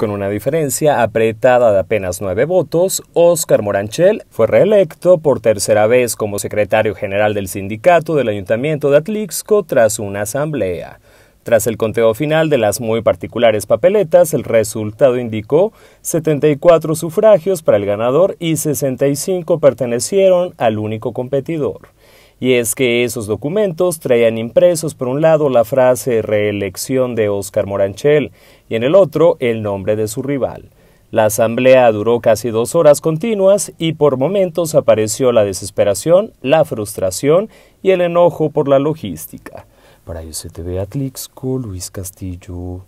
Con una diferencia apretada de apenas nueve votos, Oscar Moranchel fue reelecto por tercera vez como secretario general del sindicato del Ayuntamiento de Atlixco tras una asamblea. Tras el conteo final de las muy particulares papeletas, el resultado indicó 74 sufragios para el ganador y 65 pertenecieron al único competidor. Y es que esos documentos traían impresos por un lado la frase reelección de Óscar Moranchel y en el otro el nombre de su rival. La asamblea duró casi dos horas continuas y por momentos apareció la desesperación, la frustración y el enojo por la logística. Para ICTV Atlixco, Luis Castillo.